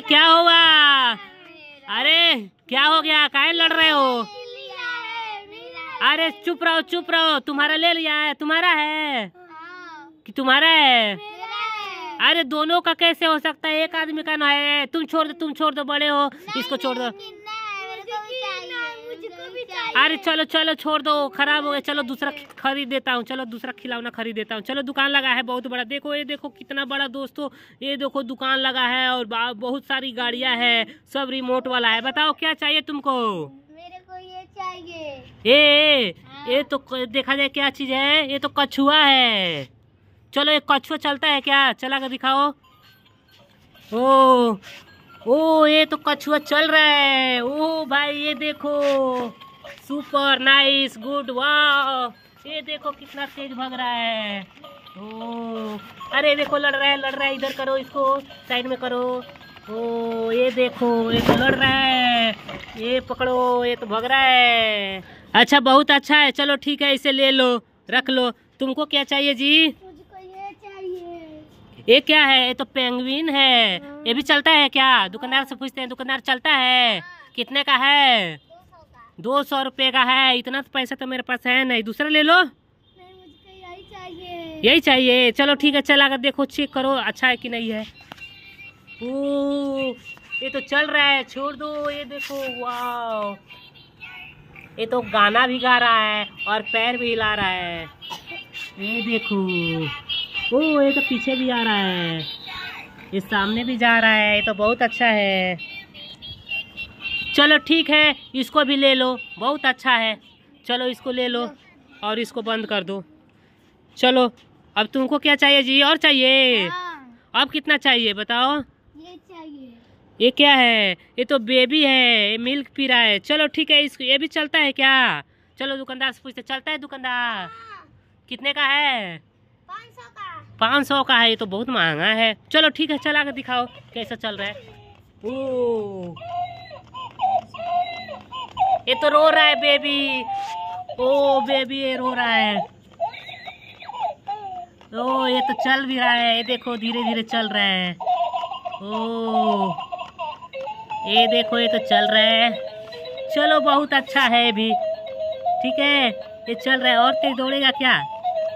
क्या हुआ अरे क्या हो गया काय लड़ रहे हो अरे चुप रहो चुप रहो तुम्हारा ले लिया है तुम्हारा है कि तुम्हारा है अरे दोनों का कैसे हो सकता है एक आदमी का ना है तुम छोड़ दो तुम छोड़ दो बड़े हो इसको छोड़ दो अरे चलो चलो छोड़ दो खराब हो गया चलो दूसरा खरीद देता हूँ चलो दूसरा खिलौना खरीद देता हूँ चलो दुकान लगा है बहुत बड़ा देखो ये देखो कितना बड़ा दोस्तों ये देखो दुकान लगा है और बहुत सारी गाड़िया है सब रिमोट वाला है बताओ क्या चाहिए तुमको ये हाँ। ये तो देखा जाए क्या चीज है ये तो कछुआ है चलो ये कछुआ चलता है क्या चला कर दिखाओ ओ ओ ये तो कछुआ चल रहा है ओ भाई ये देखो सुपर नाइस गुड वाह ये देखो कितना तेज भाग रहा है ओ अरे देखो लड़ रहा है लड़ रहा है इधर करो इसको साइड में करो ओ ये देखो ये तो लड़ रहा है ये पकड़ो ये तो भग रहा है अच्छा बहुत अच्छा है चलो ठीक है इसे ले लो रख लो तुमको क्या चाहिए जी ये क्या है ये तो पेंगुइन है ये भी चलता है क्या दुकानदार से पूछते हैं दुकानदार चलता है कितने का है दो सौ रुपये का है इतना तो पैसा तो मेरे पास है नहीं दूसरा ले लो यही चाहिए चलो ठीक है चला कर देखो चेक करो अच्छा है कि नहीं है ओ ये तो चल रहा है छोड़ दो ये देखो वाह ये तो गाना भी गा रहा है और पैर भी हिला रहा है ये देखो वो ये तो पीछे भी आ रहा है ये सामने भी जा रहा है ये तो बहुत अच्छा है चलो ठीक है इसको भी ले लो बहुत अच्छा है चलो इसको ले लो और इसको बंद कर दो चलो अब तुमको क्या चाहिए जी और चाहिए हाँ। अब कितना चाहिए बताओ ये चाहिए ये क्या है ये तो बेबी है ये मिल्क पी रहा है चलो ठीक है इसको ये भी चलता है क्या चलो दुकानदार से पूछते चलता है दुकानदार हाँ। कितने का है पाँच सौ का है ये तो बहुत महंगा है चलो ठीक है चला कर दिखाओ कैसा चल रहा है ओ ये तो रो रहा है बेबी ओ बेबी ये रो रहा है ओ ये तो चल भी रहा है ये देखो धीरे धीरे चल रहा है ओ ये देखो ये तो चल रहा है चलो बहुत अच्छा है भी ठीक है ये चल रहा है और तेज दौड़ेगा क्या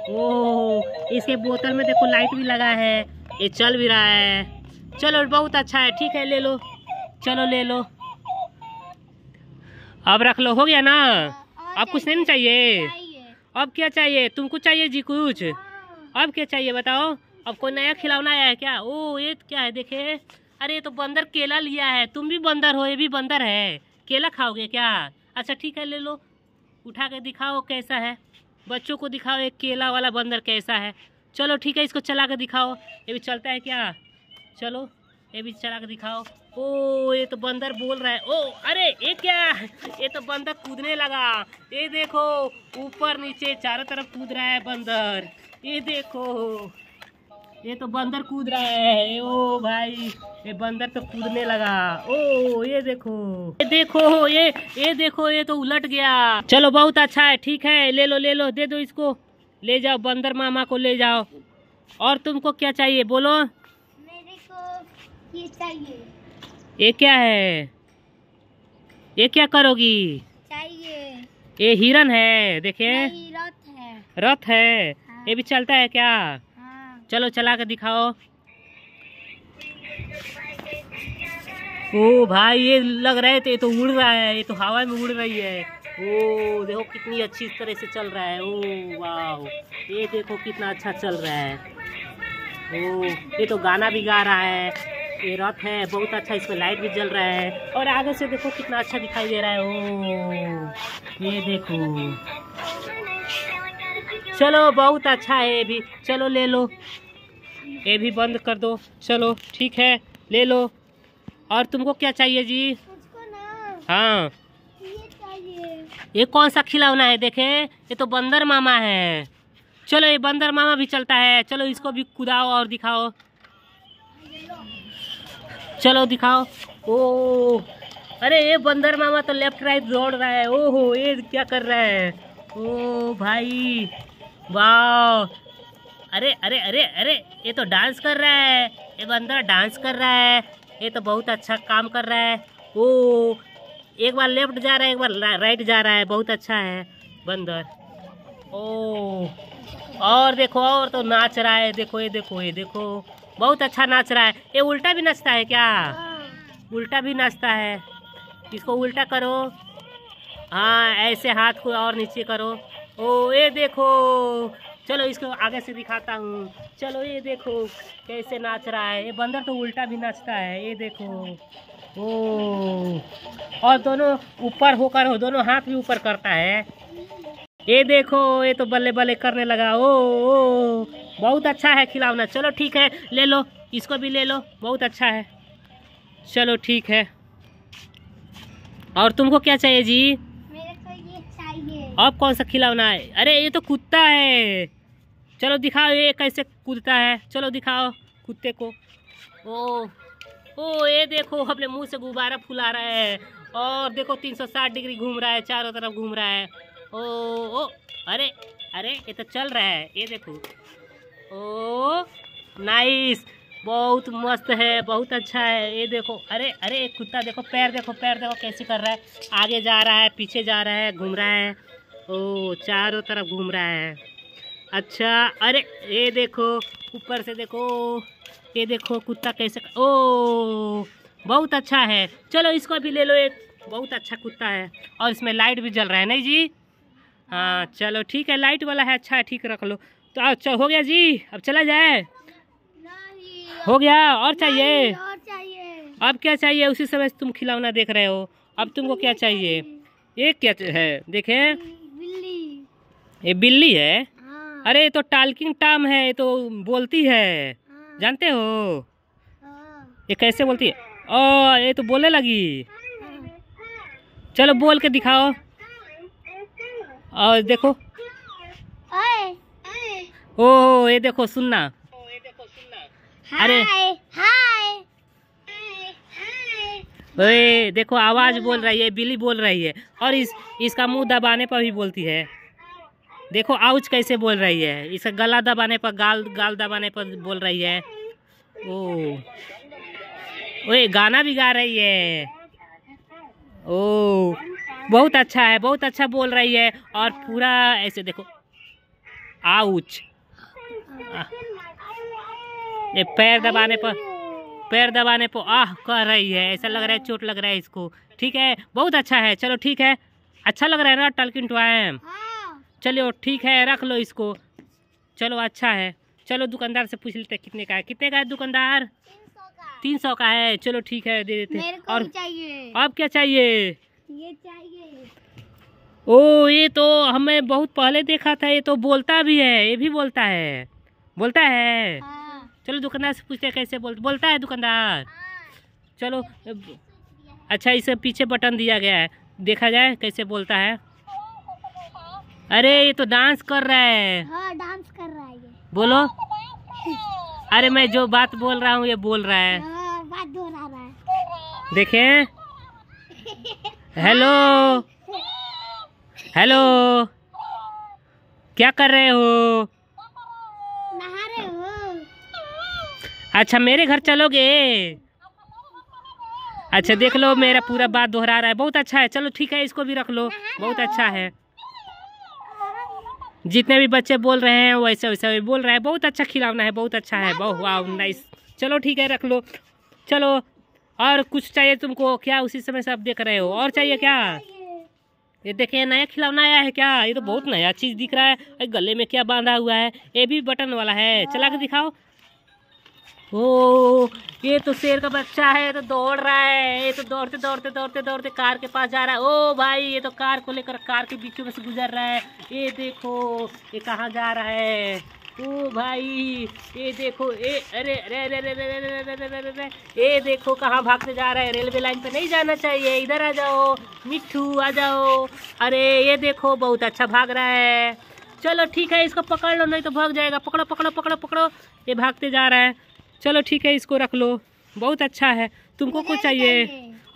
ओह इसके बोतल में देखो लाइट भी लगा है ये चल भी रहा है चलो बहुत अच्छा है ठीक है ले लो चलो ले लो अब रख लो हो गया ना अब कुछ नहीं चाहिए अब क्या चाहिए तुम कुछ चाहिए जी कुछ हाँ। अब क्या चाहिए बताओ अब कोई नया खिलौना आया है क्या ओ ये क्या है देखे अरे तो बंदर केला लिया है तुम भी बंदर हो ये भी बंदर है केला खाओगे क्या अच्छा ठीक है ले लो उठा के दिखाओ कैसा है बच्चों को दिखाओ एक केला वाला बंदर कैसा है चलो ठीक है इसको चला कर दिखाओ ये भी चलता है क्या चलो ये भी चला कर दिखाओ ओ ये तो बंदर बोल रहा है ओ अरे ये क्या ये तो बंदर कूदने लगा ये देखो ऊपर नीचे चारों तरफ कूद रहा है बंदर ये देखो ये तो बंदर कूद रहा है ओ भाई ये बंदर तो कूदने लगा ओ ये देखो ये देखो ये ये देखो ये तो उलट गया चलो बहुत अच्छा है ठीक है ले लो ले लो दे दो इसको ले जाओ बंदर मामा को ले जाओ और तुमको क्या चाहिए बोलो मेरे को ये चाहिए ये क्या है ये क्या करोगी चाहिए ये हिरन है देखे रथ है रथ है हाँ। ये भी चलता है क्या चलो चला के दिखाओ ओ भाई ये लग रहे थे तो ये तो उड़ रहा है ये तो हवा में उड़ रही है ओ देखो कितनी अच्छी तरह से चल रहा है ओ वाह ये देखो कितना अच्छा चल रहा है ओ ये तो गाना भी गा रहा है ये रथ है बहुत अच्छा इसमें लाइट भी जल रहा है और आगे से देखो कितना अच्छा दिखाई दे रहा है ओ ये देखो चलो बहुत अच्छा है ये भी चलो ले लो ये भी बंद कर दो चलो ठीक है ले लो और तुमको क्या चाहिए जी हाँ ये, कौन सा खिलौना है देखे ये तो बंदर मामा है चलो ये बंदर मामा भी चलता है चलो इसको भी कुदाओ और दिखाओ चलो दिखाओ ओ अरे ये बंदर मामा तो लेफ्ट राइट दौड़ रहा है ओहो ये क्या कर रहा है ओ भाई वाह अरे अरे अरे अरे ये तो डांस कर रहा है ये बंदर तो डांस कर रहा है ये तो बहुत अच्छा काम कर रहा है ओ एक बार लेफ्ट जा रहा है एक बार राइट जा रहा है बहुत अच्छा है बंदर ओ और देखो और तो नाच रहा है देखो ये देखो ये देखो बहुत अच्छा नाच रहा है ये उल्टा भी नाचता है क्या उल्टा भी नाचता है इसको उल्टा करो हाँ ऐसे हाथ को और नीचे करो ओ ये देखो चलो इसको आगे से दिखाता हूँ चलो ये देखो कैसे नाच रहा है ये बंदर तो उल्टा भी नाचता है ये देखो ओ और दोनों ऊपर होकर हो दोनों हाथ भी ऊपर करता है ये देखो ये तो बल्ले बल्ले करने लगा ओ ओ बहुत अच्छा है खिलौना चलो ठीक है ले लो इसको भी ले लो बहुत अच्छा है चलो ठीक है और तुमको क्या चाहिए जी अब कौन सा खिलौना है अरे ये तो कुत्ता है चलो दिखाओ ये कैसे कूदता है चलो दिखाओ कुत्ते को ओ ओ ये देखो अपने मुंह से गुब्बारा फुला रहा है और देखो 360 डिग्री घूम रहा है चारों तरफ घूम रहा है ओ ओ अरे अरे ये तो चल रहा है ये देखो ओ नाइस बहुत मस्त है बहुत अच्छा है ये देखो अरे अरे कुत्ता देखो पैर देखो पैर देखो कैसे कर रहा है आगे जा रहा है पीछे जा रहा है घूम रहा है ओ चारों तरफ घूम रहा है अच्छा अरे ये देखो ऊपर से देखो ये देखो कुत्ता कैसे कर... ओ बहुत अच्छा है चलो इसको भी ले लो एक बहुत अच्छा कुत्ता है और इसमें लाइट भी जल रहा है नहीं जी हाँ चलो ठीक है लाइट वाला है अच्छा है ठीक रख लो तो अच्छा हो गया जी अब चला जाए हो गया और चाहिए अब क्या चाहिए उसी समय तुम खिलौना देख रहे हो अब तुमको क्या चाहिए ये क्या है देखें ये बिल्ली है हाँ। अरे ये तो टालकिंग टाम है ये तो बोलती है हाँ। जानते हो हाँ। ये कैसे बोलती है ओ ये तो बोलने लगी चलो बोल के दिखाओ और देखो ओ ये देखो सुनना अरे अरे देखो आवाज बोल रही है बिल्ली बोल रही है और इस इसका मुंह दबाने पर भी बोलती है देखो आउच कैसे बोल रही है इसे गला दबाने पर गाल गाल दबाने पर बोल रही है ओ ओए गाना भी गा रही है ओ बहुत अच्छा है बहुत अच्छा बोल रही है और पूरा ऐसे देखो आउच ये पैर दबाने पर पैर दबाने पर आह कह रही है ऐसा लग रहा है चोट लग रहा है इसको ठीक है बहुत अच्छा है चलो ठीक है अच्छा लग रहा है ना टल्किन टू आई एम चलो ठीक है रख लो इसको चलो अच्छा है चलो दुकानदार से पूछ लेते हैं कितने का है कितने का है दुकानदार तीन सौ का है चलो ठीक है दे देते हैं और अब क्या चाहिए ये चाहिए ओ ये तो हमें बहुत पहले देखा था ये तो बोलता भी है ये भी बोलता है बोलता है हाँ। चलो दुकानदार से पूछते कैसे बोल बोलता है दुकानदार हाँ। चलो अच्छा इसे पीछे बटन दिया गया है देखा जाए कैसे बोलता है अरे ये तो डांस कर रहा है हाँ, डांस कर रहा है बोलो अरे मैं जो बात बोल रहा हूँ ये बोल रहा है हाँ, बात रहा है देखे हेलो हेलो क्या कर रहे हो नहा रहे हो अच्छा मेरे घर चलोगे अच्छा देख लो मेरा पूरा बात दोहरा रहा है बहुत अच्छा है चलो ठीक है इसको भी रख लो बहुत अच्छा है जितने भी बच्चे बोल रहे हैं वैसे वैसे भी बोल रहे हैं बहुत अच्छा खिलौना है बहुत अच्छा है बहु वाह नाइस चलो ठीक है रख लो चलो और कुछ चाहिए तुमको क्या उसी समय से आप देख रहे हो और चाहिए क्या ये देखिए नया खिलौना आया है क्या ये तो बहुत नया चीज़ दिख रहा है गले में क्या बांधा हुआ है ये भी बटन वाला है चला के दिखाओ ओ ये तो शेर का बच्चा है तो दौड़ रहा है ये तो दौड़ते दौड़ते दौड़ते दौड़ते कार के पास जा रहा है ओ भाई ये तो कार को लेकर कार के बीचों में से गुजर रहा है ये देखो ये कहाँ जा रहा है ओ भाई ये देखो ए अरे अरे अरे अरे अरे अरे अरे अरे अरे अरे ये देखो कहाँ भागते जा रहा है रेलवे लाइन पे नहीं जाना चाहिए इधर आ जाओ मिट्ठू आ जाओ अरे ये देखो बहुत अच्छा भाग रहा है चलो ठीक है इसको पकड़ लो नहीं तो भाग जाएगा पकड़ो पकड़ो पकड़ो पकड़ो ये भागते जा रहा है चलो ठीक है इसको रख लो बहुत अच्छा है तुमको कुछ चाहिए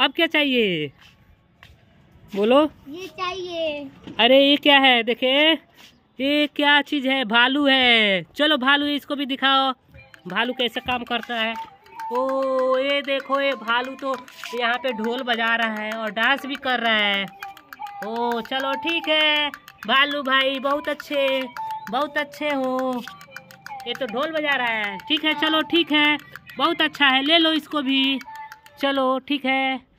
अब क्या चाहिए बोलो ये चाहिए अरे ये क्या है देखे ये क्या चीज़ है भालू है चलो भालू इसको भी दिखाओ भालू कैसे काम करता है ओ ये देखो ये भालू तो यहाँ पे ढोल बजा रहा है और डांस भी कर रहा है ओ चलो ठीक है भालू भाई बहुत अच्छे बहुत अच्छे हो ये तो ढोल बजा रहा है ठीक है चलो ठीक है बहुत अच्छा है ले लो इसको भी चलो ठीक है